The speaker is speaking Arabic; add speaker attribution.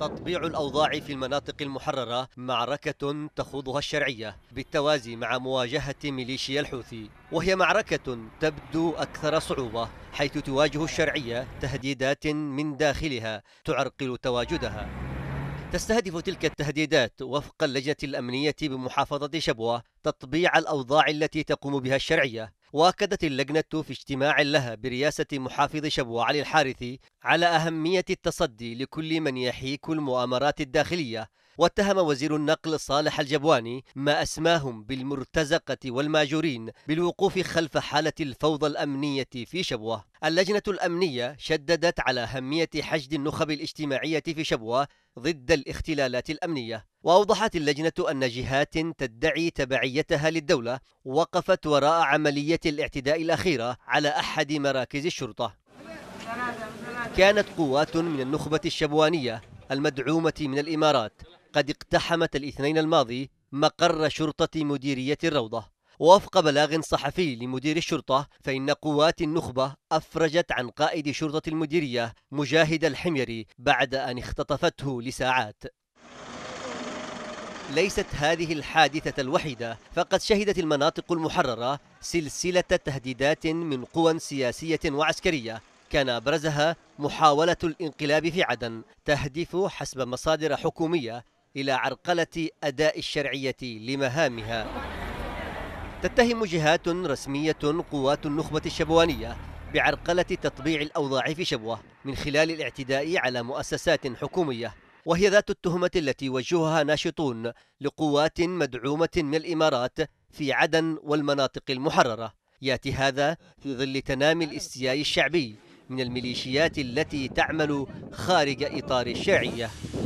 Speaker 1: تطبيع الأوضاع في المناطق المحررة معركة تخوضها الشرعية بالتوازي مع مواجهة ميليشيا الحوثي وهي معركة تبدو أكثر صعوبة حيث تواجه الشرعية تهديدات من داخلها تعرقل تواجدها تستهدف تلك التهديدات وفق اللجنة الأمنية بمحافظة شبوة تطبيع الأوضاع التي تقوم بها الشرعية واكدت اللجنة في اجتماع لها برئاسة محافظ شبوة علي الحارثي على أهمية التصدي لكل من يحيك المؤامرات الداخلية واتهم وزير النقل صالح الجبواني ما أسماهم بالمرتزقة والماجورين بالوقوف خلف حالة الفوضى الأمنية في شبوة اللجنة الأمنية شددت على أهمية حشد النخب الاجتماعية في شبوة ضد الاختلالات الأمنية وأوضحت اللجنة أن جهات تدعي تبعيتها للدولة وقفت وراء عملية الاعتداء الأخيرة على أحد مراكز الشرطة كانت قوات من النخبة الشبوانية المدعومة من الإمارات قد اقتحمت الاثنين الماضي مقر شرطة مديرية الروضة ووفق بلاغ صحفي لمدير الشرطة فإن قوات النخبة أفرجت عن قائد شرطة المديرية مجاهد الحميري بعد أن اختطفته لساعات ليست هذه الحادثة الوحيدة فقد شهدت المناطق المحررة سلسلة تهديدات من قوى سياسية وعسكرية كان أبرزها محاولة الانقلاب في عدن تهدف حسب مصادر حكومية إلى عرقلة أداء الشرعية لمهامها تتهم جهات رسمية قوات النخبة الشبوانية بعرقلة تطبيع الأوضاع في شبوة من خلال الاعتداء على مؤسسات حكومية وهي ذات التهمة التي وجهها ناشطون لقوات مدعومة من الإمارات في عدن والمناطق المحررة يأتي هذا في ظل تنامي الاستياء الشعبي من الميليشيات التي تعمل خارج إطار الشرعية